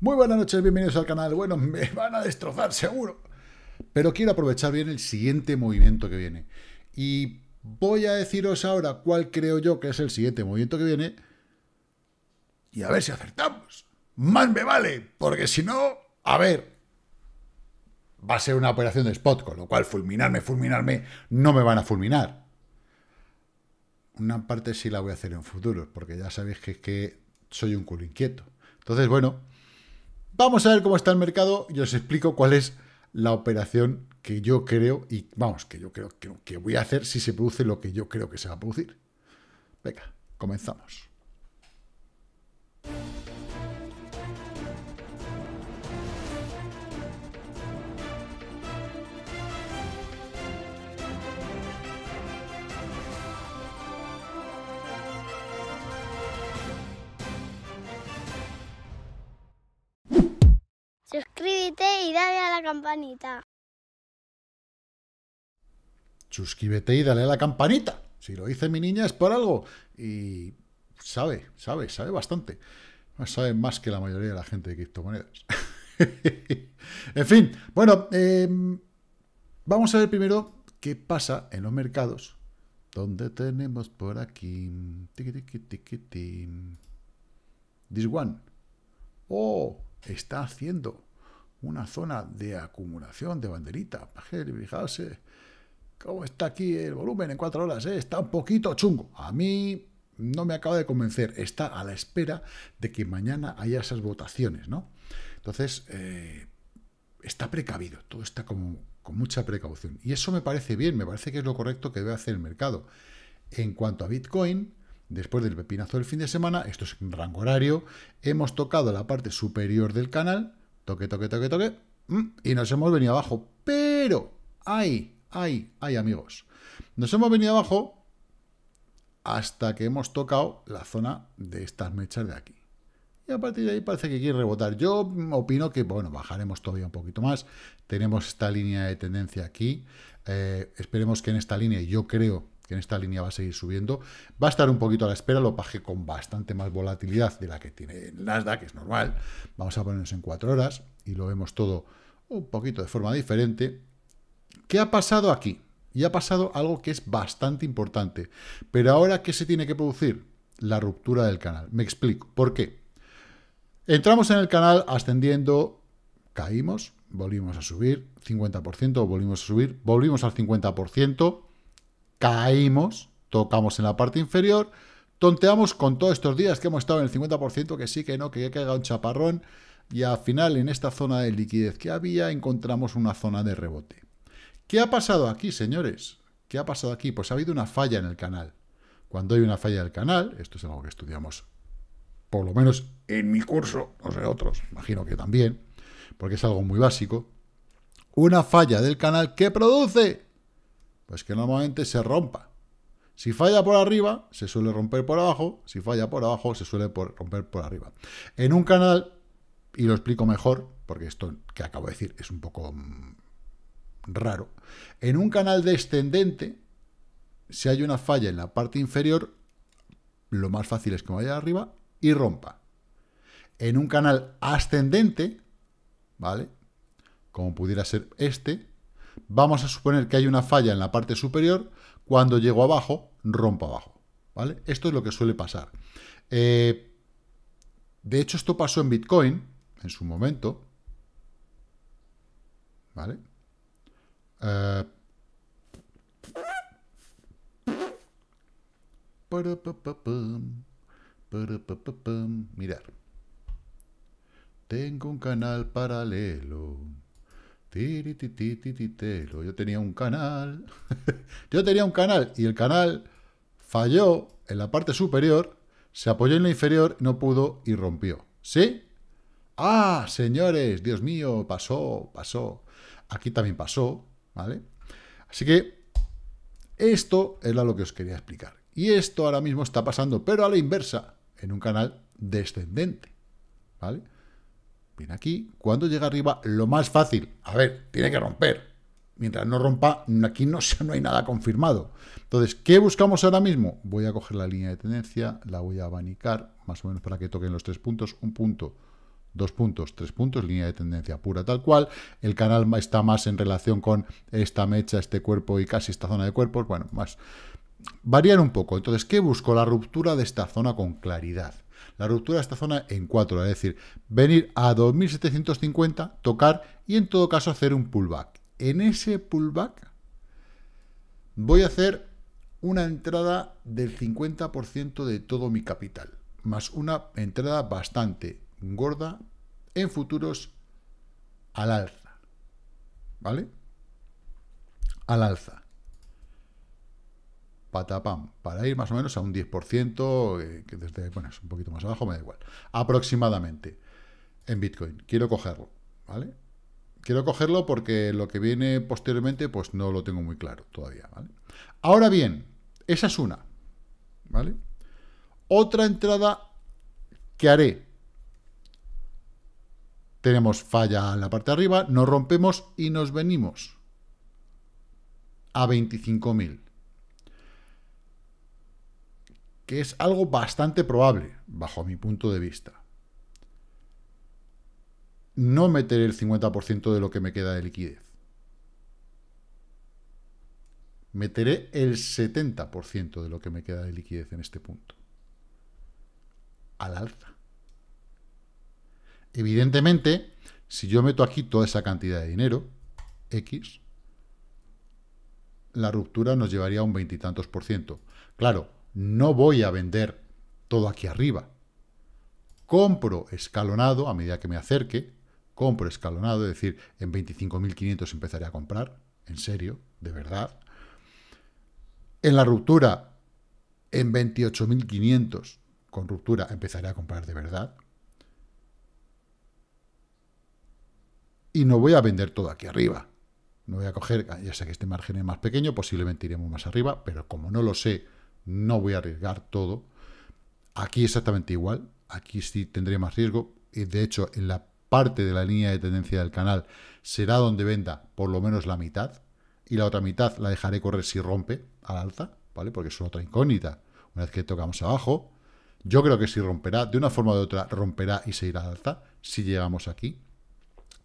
Muy buenas noches, bienvenidos al canal. Bueno, me van a destrozar seguro. Pero quiero aprovechar bien el siguiente movimiento que viene. Y voy a deciros ahora cuál creo yo que es el siguiente movimiento que viene. Y a ver si acertamos. Más me vale, porque si no, a ver. Va a ser una operación de spot, con lo cual fulminarme, fulminarme, no me van a fulminar. Una parte sí la voy a hacer en futuro, porque ya sabéis que, que soy un culo inquieto. Entonces, bueno, Vamos a ver cómo está el mercado y os explico cuál es la operación que yo creo y vamos, que yo creo que, que voy a hacer si se produce lo que yo creo que se va a producir. Venga, comenzamos. y dale a la campanita. ¡Suscríbete y dale a la campanita. Si lo dice mi niña es por algo. Y sabe, sabe, sabe bastante. Sabe más que la mayoría de la gente de criptomonedas. en fin, bueno, em, vamos a ver primero qué pasa en los mercados. ¿Dónde tenemos por aquí? This one. Oh, está haciendo una zona de acumulación de banderita, Fijarse cómo está aquí el volumen en cuatro horas. Eh? Está un poquito chungo. A mí no me acaba de convencer. Está a la espera de que mañana haya esas votaciones. ¿no? Entonces, eh, está precavido. Todo está con mucha precaución. Y eso me parece bien. Me parece que es lo correcto que debe hacer el mercado. En cuanto a Bitcoin, después del pepinazo del fin de semana, esto es un rango horario, hemos tocado la parte superior del canal, Toque, toque, toque, toque. Mm, y nos hemos venido abajo. Pero, ay, ay, ay, amigos. Nos hemos venido abajo hasta que hemos tocado la zona de estas mechas de aquí. Y a partir de ahí parece que quiere rebotar. Yo opino que, bueno, bajaremos todavía un poquito más. Tenemos esta línea de tendencia aquí. Eh, esperemos que en esta línea, yo creo que en esta línea va a seguir subiendo. Va a estar un poquito a la espera, lo paje con bastante más volatilidad de la que tiene el Nasdaq, que es normal. Vamos a ponernos en 4 horas y lo vemos todo un poquito de forma diferente. ¿Qué ha pasado aquí? Y ha pasado algo que es bastante importante. Pero ahora, ¿qué se tiene que producir? La ruptura del canal. Me explico. ¿Por qué? Entramos en el canal ascendiendo, caímos, volvimos a subir, 50%, volvimos a subir, volvimos al 50%, caímos, tocamos en la parte inferior, tonteamos con todos estos días que hemos estado en el 50%, que sí, que no, que ha caído un chaparrón, y al final en esta zona de liquidez que había encontramos una zona de rebote. ¿Qué ha pasado aquí, señores? ¿Qué ha pasado aquí? Pues ha habido una falla en el canal. Cuando hay una falla del canal, esto es algo que estudiamos, por lo menos en mi curso, no sé otros, imagino que también, porque es algo muy básico, una falla del canal que produce pues que normalmente se rompa. Si falla por arriba, se suele romper por abajo. Si falla por abajo, se suele romper por arriba. En un canal, y lo explico mejor, porque esto que acabo de decir es un poco mm, raro. En un canal descendente, si hay una falla en la parte inferior, lo más fácil es que vaya arriba y rompa. En un canal ascendente, ¿vale? Como pudiera ser este, vamos a suponer que hay una falla en la parte superior, cuando llego abajo, rompo abajo. ¿vale? Esto es lo que suele pasar. Eh, de hecho, esto pasó en Bitcoin, en su momento. ¿Vale? Eh, mirar. Tengo un canal paralelo. Yo tenía un canal. Yo tenía un canal y el canal falló en la parte superior, se apoyó en la inferior, no pudo y rompió. ¿Sí? Ah, señores, Dios mío, pasó, pasó. Aquí también pasó, ¿vale? Así que esto era lo que os quería explicar. Y esto ahora mismo está pasando, pero a la inversa, en un canal descendente, ¿vale? Viene aquí. Cuando llega arriba, lo más fácil. A ver, tiene que romper. Mientras no rompa, aquí no, no hay nada confirmado. Entonces, ¿qué buscamos ahora mismo? Voy a coger la línea de tendencia, la voy a abanicar, más o menos para que toquen los tres puntos. Un punto, dos puntos, tres puntos, línea de tendencia pura tal cual. El canal está más en relación con esta mecha, este cuerpo y casi esta zona de cuerpos. Bueno, más... Varían un poco. Entonces, ¿qué busco? La ruptura de esta zona con claridad la ruptura de esta zona en 4, es decir, venir a 2.750, tocar y en todo caso hacer un pullback. En ese pullback voy a hacer una entrada del 50% de todo mi capital, más una entrada bastante gorda en futuros al alza. ¿Vale? Al alza patapam, para ir más o menos a un 10%, eh, que desde, bueno, es un poquito más abajo, me da igual, aproximadamente, en Bitcoin. Quiero cogerlo, ¿vale? Quiero cogerlo porque lo que viene posteriormente, pues no lo tengo muy claro todavía, ¿vale? Ahora bien, esa es una, ¿vale? Otra entrada que haré. Tenemos falla en la parte de arriba, nos rompemos y nos venimos a 25.000 que es algo bastante probable, bajo mi punto de vista. No meteré el 50% de lo que me queda de liquidez. Meteré el 70% de lo que me queda de liquidez en este punto. Al alza. Evidentemente, si yo meto aquí toda esa cantidad de dinero, X, la ruptura nos llevaría a un veintitantos por ciento. Claro, no voy a vender todo aquí arriba. Compro escalonado a medida que me acerque, compro escalonado, es decir, en 25.500 empezaré a comprar, en serio, de verdad. En la ruptura, en 28.500, con ruptura empezaré a comprar de verdad. Y no voy a vender todo aquí arriba. No voy a coger, ya sé que este margen es más pequeño, posiblemente iremos más arriba, pero como no lo sé, no voy a arriesgar todo. Aquí exactamente igual, aquí sí tendré más riesgo. Y de hecho, en la parte de la línea de tendencia del canal será donde venda por lo menos la mitad. Y la otra mitad la dejaré correr si rompe al alza, ¿vale? Porque es otra incógnita. Una vez que tocamos abajo, yo creo que si romperá, de una forma u otra, romperá y se irá al alza si llegamos aquí.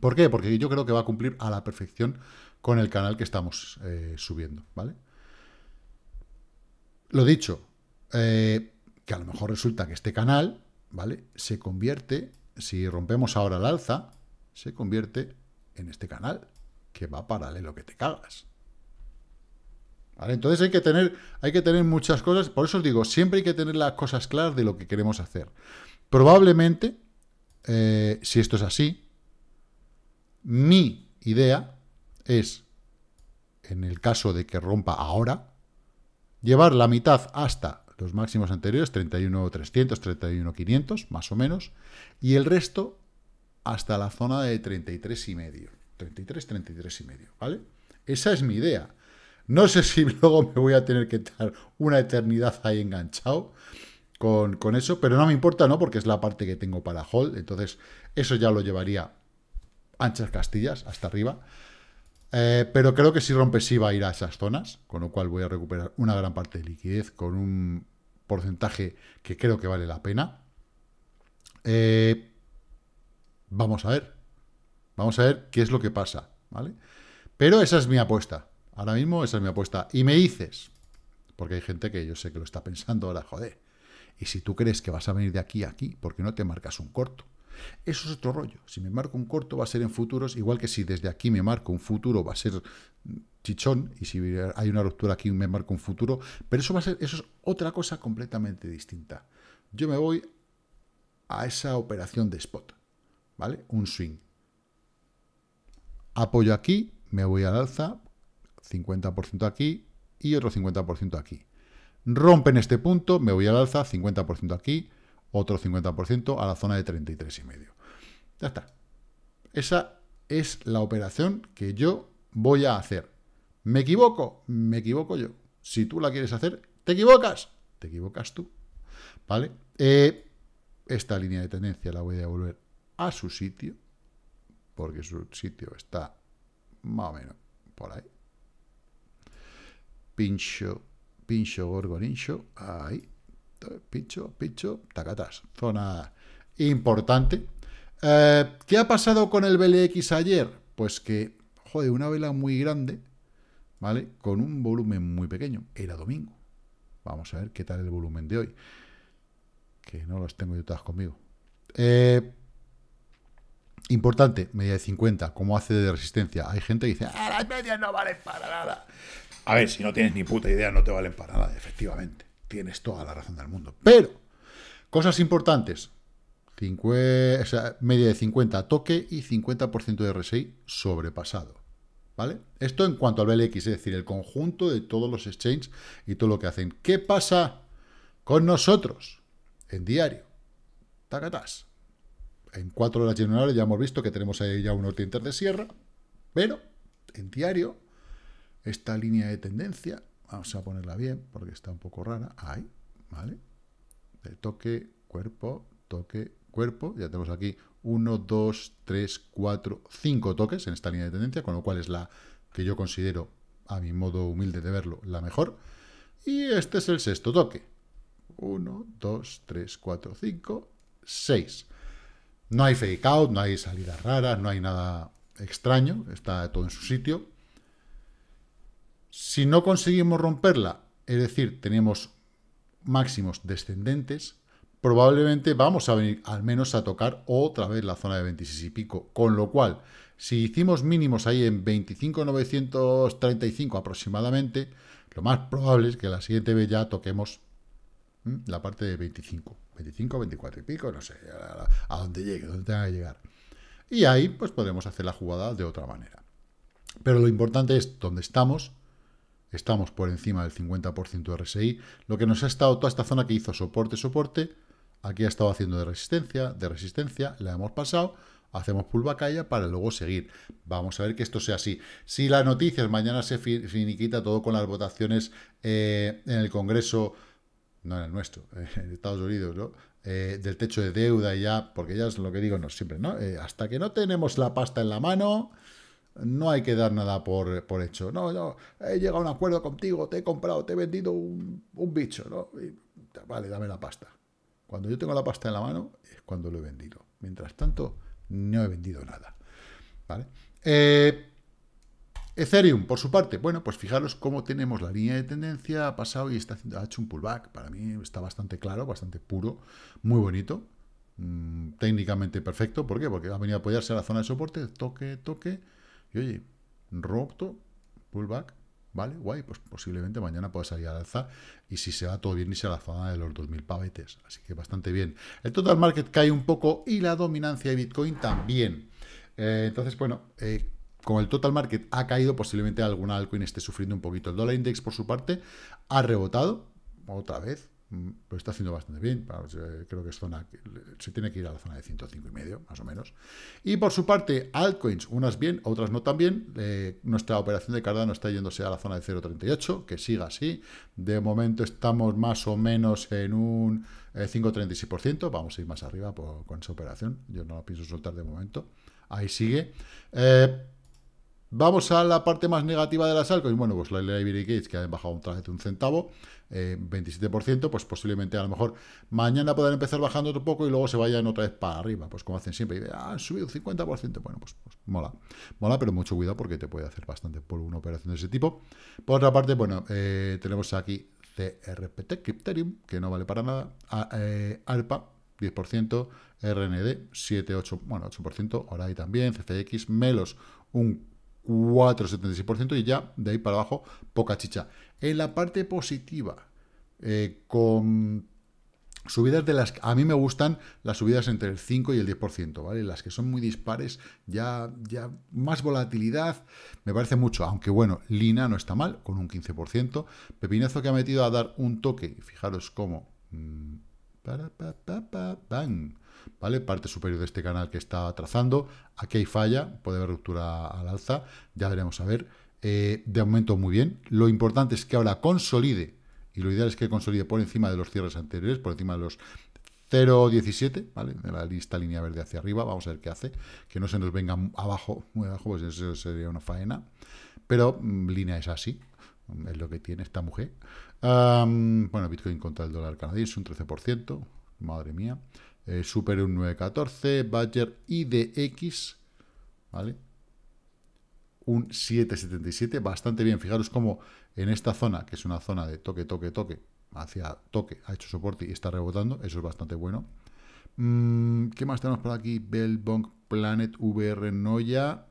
¿Por qué? Porque yo creo que va a cumplir a la perfección con el canal que estamos eh, subiendo, ¿vale? Lo dicho, eh, que a lo mejor resulta que este canal, ¿vale? Se convierte, si rompemos ahora el alza, se convierte en este canal, que va paralelo que te cagas. ¿Vale? Entonces hay que, tener, hay que tener muchas cosas, por eso os digo, siempre hay que tener las cosas claras de lo que queremos hacer. Probablemente, eh, si esto es así, mi idea es, en el caso de que rompa ahora, llevar la mitad hasta los máximos anteriores, 31.300, 31.500, más o menos, y el resto hasta la zona de 33,5. y 33, 33 y medio, ¿vale? Esa es mi idea. No sé si luego me voy a tener que estar una eternidad ahí enganchado con, con eso, pero no me importa, ¿no? Porque es la parte que tengo para hold, entonces eso ya lo llevaría anchas castillas hasta arriba. Eh, pero creo que si rompes sí va a ir a esas zonas, con lo cual voy a recuperar una gran parte de liquidez con un porcentaje que creo que vale la pena. Eh, vamos a ver. Vamos a ver qué es lo que pasa, ¿vale? Pero esa es mi apuesta. Ahora mismo esa es mi apuesta. Y me dices, porque hay gente que yo sé que lo está pensando ahora, joder, y si tú crees que vas a venir de aquí a aquí, ¿por qué no te marcas un corto? Eso es otro rollo. Si me marco un corto va a ser en futuros, igual que si desde aquí me marco un futuro va a ser mm, chichón, y si hay una ruptura aquí me marco un futuro, pero eso va a ser, eso es otra cosa completamente distinta. Yo me voy a esa operación de spot, ¿vale? Un swing. Apoyo aquí, me voy al alza, 50% aquí y otro 50% aquí. Rompe en este punto, me voy al alza, 50% aquí, otro 50% a la zona de 33,5. Ya está. Esa es la operación que yo voy a hacer. ¿Me equivoco? Me equivoco yo. Si tú la quieres hacer, te equivocas. Te equivocas tú. ¿Vale? Eh, esta línea de tendencia la voy a devolver a su sitio, porque su sitio está más o menos por ahí. Pincho, pincho, gorgonincho, ahí picho, picho, tacatas. Zona importante. Eh, ¿Qué ha pasado con el BLX ayer? Pues que, joder, una vela muy grande, ¿vale? Con un volumen muy pequeño. Era domingo. Vamos a ver qué tal el volumen de hoy. Que no los tengo yo todas conmigo. Eh, importante, media de 50. ¿Cómo hace de resistencia? Hay gente que dice, ¡Ah, las medias no valen para nada! A ver, si no tienes ni puta idea, no te valen para nada, efectivamente tienes toda la razón del mundo. Pero, cosas importantes. media de 50 toque y 50% de RSI sobrepasado. ¿Vale? Esto en cuanto al BLX, es decir, el conjunto de todos los exchanges y todo lo que hacen. ¿Qué pasa con nosotros en diario? Tacatás. En cuatro horas generales ya hemos visto que tenemos ahí ya un orden de sierra, pero en diario esta línea de tendencia Vamos a ponerla bien porque está un poco rara. Ahí, ¿vale? De toque, cuerpo, toque, cuerpo. Ya tenemos aquí 1, 2, 3, 4, 5 toques en esta línea de tendencia, con lo cual es la que yo considero, a mi modo humilde de verlo, la mejor. Y este es el sexto toque. 1, 2, 3, 4, 5, 6. No hay fake out, no hay salidas raras, no hay nada extraño, está todo en su sitio. Si no conseguimos romperla, es decir, tenemos máximos descendentes, probablemente vamos a venir al menos a tocar otra vez la zona de 26 y pico. Con lo cual, si hicimos mínimos ahí en 25.935 aproximadamente, lo más probable es que la siguiente vez ya toquemos la parte de 25. 25, 24 y pico, no sé, a, dónde llegue, dónde tenga que llegar. Y ahí pues podemos hacer la jugada de otra manera. Pero lo importante es dónde estamos, estamos por encima del 50% de RSI, lo que nos ha estado toda esta zona que hizo soporte, soporte, aquí ha estado haciendo de resistencia, de resistencia, la hemos pasado, hacemos pulva para luego seguir. Vamos a ver que esto sea así. Si las noticias mañana se finiquita todo con las votaciones eh, en el Congreso, no en el nuestro, en Estados Unidos, eh, del techo de deuda y ya, porque ya es lo que digo no, siempre, ¿no? Eh, hasta que no tenemos la pasta en la mano, no hay que dar nada por, hecho. No, no, he llegado a un acuerdo contigo, te he comprado, te he vendido un, bicho, ¿no? vale, dame la pasta. Cuando yo tengo la pasta en la mano es cuando lo he vendido. Mientras tanto, no he vendido nada. ¿Vale? Eh, Ethereum, por su parte, bueno, pues fijaros cómo tenemos la línea de tendencia, ha pasado y está haciendo, ha hecho un pullback. Para mí está bastante claro, bastante puro, muy bonito, mm, técnicamente perfecto. ¿Por qué? Porque ha venido a apoyarse a la zona de soporte, toque, toque, y oye, roto, pullback, ¿vale? Guay, pues posiblemente mañana pueda salir al alza y si se va todo bien y se a la zona de los 2.000 pavetes. Así que bastante bien. El total market cae un poco y la dominancia de Bitcoin también. Eh, entonces, bueno, eh, como el total market ha caído, posiblemente alguna altcoin esté sufriendo un poquito. El dólar index, por su parte, ha rebotado otra vez, Mm, pues está haciendo bastante bien, eh, creo que es zona, se tiene que ir a la zona de 105 y medio, más o menos. Y por su parte, altcoins, unas bien, otras no tan bien, eh, nuestra operación de Cardano está yéndose a la zona de 0.38, que siga así, de momento estamos más o menos en un 5.36%, eh, vamos a ir más arriba con esa operación, yo no la pienso soltar de momento, ahí sigue. Eh, Vamos a la parte más negativa de las altcoins. Bueno, pues la Library Gates, que ha bajado un traje de un centavo, 27%, eh, pues posiblemente a lo mejor mañana podrán empezar bajando otro poco y luego se vayan otra vez para arriba, pues como hacen siempre. Y ah, han subido un 50%. Bueno, pues, pues, mola. Mola, pero mucho cuidado porque te puede hacer bastante por una operación de ese tipo. Por otra parte, bueno, eh, tenemos aquí CRPT, Crypterium, que no vale para nada. Alpa, ARPA, 10%. RND, 7, 8, bueno, 8%. ahora hay también. CCX, Melos, un 4,76% y ya de ahí para abajo poca chicha. En la parte positiva, eh, con subidas de las... A mí me gustan las subidas entre el 5 y el 10%, ¿vale? Las que son muy dispares, ya, ya más volatilidad, me parece mucho. Aunque bueno, Lina no está mal, con un 15%. Pepinazo que ha metido a dar un toque, fijaros cómo... Mm, ¿vale? Parte superior de este canal que está trazando. Aquí hay falla, puede haber ruptura al alza, ya veremos a ver. Eh, de momento muy bien. Lo importante es que ahora consolide, y lo ideal es que consolide por encima de los cierres anteriores, por encima de los 0,17, ¿vale? De la lista línea verde hacia arriba, vamos a ver qué hace, que no se nos venga abajo, muy abajo, pues eso sería una faena, pero mm, línea es así, es lo que tiene esta mujer. bueno, Bitcoin contra el dólar canadiense, un 13%, madre mía. Eh, Super un 914, Badger IDX, ¿vale? Un 777, bastante bien. Fijaros cómo en esta zona, que es una zona de toque, toque, toque, hacia toque, ha hecho soporte y está rebotando, eso es bastante bueno. Mm, ¿Qué más tenemos por aquí? Bellbong Planet, VR, Noya,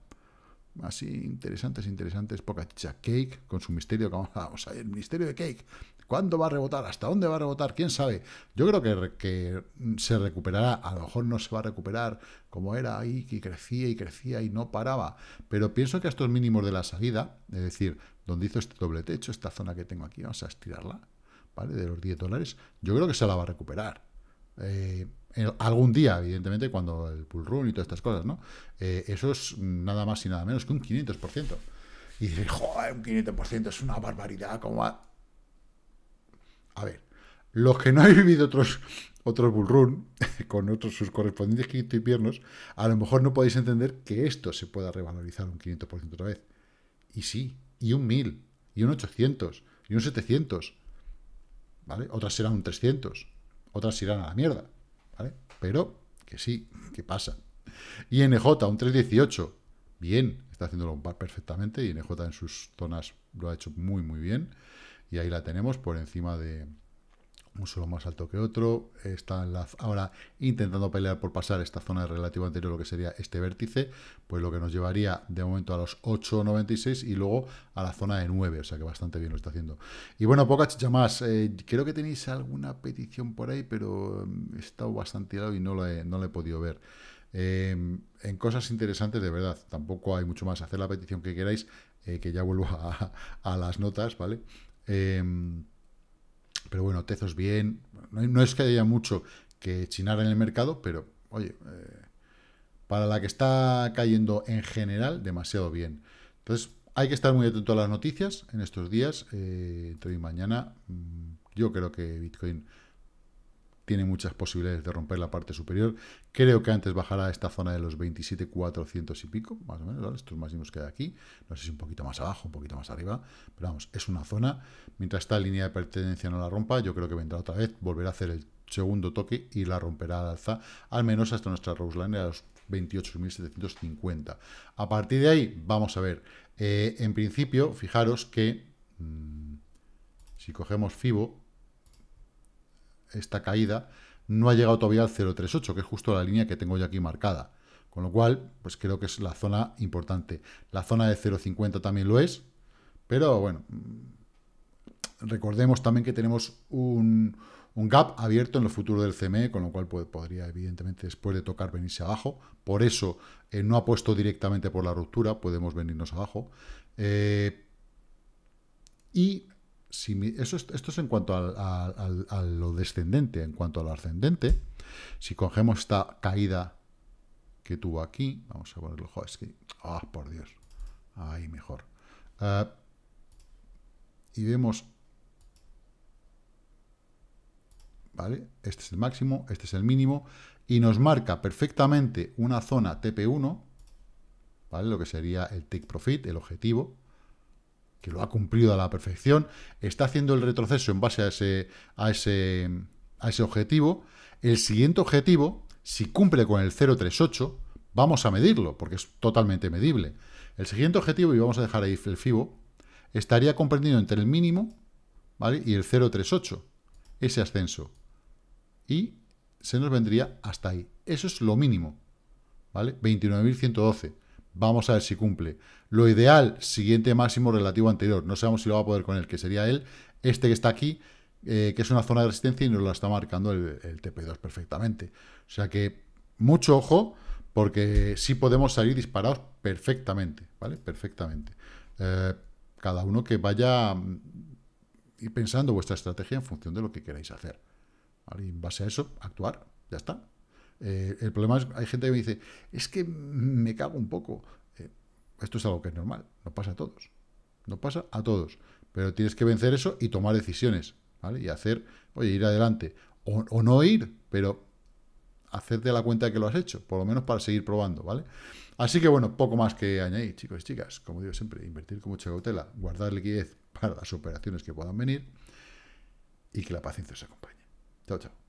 así interesantes, interesantes, poca chicha. Cake, con su misterio, vamos vamos a ver, el misterio de Cake, ¿Cuándo va a rebotar? ¿Hasta dónde va a rebotar? ¿Quién sabe? Yo creo que, se recuperará. A lo mejor no se va a recuperar como era ahí, que crecía y crecía y no paraba. Pero pienso que a estos mínimos de la salida, es decir, donde hizo este doble techo, esta zona que tengo aquí, vamos a estirarla, ¿vale? De los 10 dólares, yo creo que se la va a recuperar. Eh, algún día, evidentemente, cuando el pull run y todas estas cosas, ¿no? Eh, eso es nada más y nada menos que un 500%. Y dices, joder, un 500% es una barbaridad, como... A ver, los que no hay vivido otros, otros bullrun con otros sus correspondientes quinto y piernos, a lo mejor no podéis entender que esto se pueda revalorizar un 500% otra vez. Y sí, y un 1000, y un 800, y un 700. ¿Vale? Otras serán un 300, otras irán a la mierda. ¿Vale? Pero que sí, qué pasa. Y NJ, un 318. Bien, está haciéndolo perfectamente. Y NJ en sus zonas lo ha hecho muy, muy bien y ahí la tenemos por encima de un suelo más alto que otro. Está la, ahora intentando pelear por pasar esta zona de relativo anterior, lo que sería este vértice, pues lo que nos llevaría de momento a los 8,96 y luego a la zona de 9, o sea que bastante bien lo está haciendo. Y bueno, pocas ya más. Eh, creo que tenéis alguna petición por ahí, pero mm, he estado bastante tirado y no la he, no he podido ver. Em, en cosas interesantes, de verdad, tampoco hay mucho más. Hacer la petición que queráis, eh, que ya vuelvo a, las notas, ¿vale? vale Em, pero bueno, Tezos bien. No, es que haya mucho que chinar en el mercado, pero oye, eh, para la que está cayendo en general, demasiado bien. Entonces, hay que estar muy atento a las noticias en estos días. Eh, entre hoy y mañana, mm, yo creo que Bitcoin tiene muchas posibilidades de romper la parte superior. Creo que antes bajará a esta zona de los 27,400 y pico, más o menos, estos máximos que hay aquí. No sé si un poquito más abajo, un poquito más arriba, pero vamos, es una zona. Mientras esta línea de pertenencia no la rompa, yo creo que vendrá otra vez, volverá a hacer el segundo toque y la romperá al alza, al menos hasta nuestra Rose Line a los 28.750. A partir de ahí, vamos a ver. Eh, en principio, fijaros que mm, si cogemos FIBO, esta caída no ha llegado todavía al 0,38, que es justo la línea que tengo yo aquí marcada. Con lo cual, pues creo que es la zona importante. La zona de 0,50 también lo es, pero bueno, mm, recordemos también que tenemos un, gap abierto en el futuro del CME, con lo cual pues, podría, evidentemente, después de tocar, venirse abajo. Por eso eh, no ha puesto directamente por la ruptura, podemos venirnos abajo. Eh, y eso, esto es en cuanto a, lo descendente, en cuanto a lo ascendente, si cogemos esta caída que tuvo aquí, vamos a ponerlo, es que, ah, por Dios, ahí mejor, eh, y vemos, ¿vale? Este es el máximo, este es el mínimo, y nos marca perfectamente una zona TP1, ¿vale? Lo que sería el take profit, el objetivo, que lo ha cumplido a la perfección, está haciendo el retroceso en base a ese, a ese, objetivo. El siguiente objetivo, si cumple con el 038, vamos a medirlo, porque es totalmente medible. El siguiente objetivo, y vamos a dejar ahí el FIBO, estaría comprendido entre el mínimo ¿vale? y el 038, ese ascenso. Y se nos vendría hasta ahí. Eso es lo mínimo. ¿vale? 29.112. Vamos a ver si cumple. Lo ideal, siguiente máximo relativo anterior. No sabemos si lo va a poder con él, que sería él, este que está aquí, eh, que es una zona de resistencia y nos la está marcando el, TP2 perfectamente. O sea que mucho ojo, porque sí podemos salir disparados perfectamente, ¿vale? Perfectamente. Eh, cada uno que vaya y mm, pensando vuestra estrategia en función de lo que queráis hacer. Y en base a eso, actuar. Ya está. Eh, el problema es, hay gente que me dice, es que me cago un poco. Eh, esto es algo que es normal, no pasa a todos. no pasa a todos. Pero tienes que vencer eso y tomar decisiones, ¿vale? Y hacer, oye, ir adelante. O, o no ir, pero hacerte la cuenta de que lo has hecho, por lo menos para seguir probando, ¿vale? Así que bueno, poco más que añadir, chicos y chicas. Como digo siempre, invertir con mucha cautela, guardar liquidez para las operaciones que puedan venir y que la paciencia os acompañe. Chao, chao.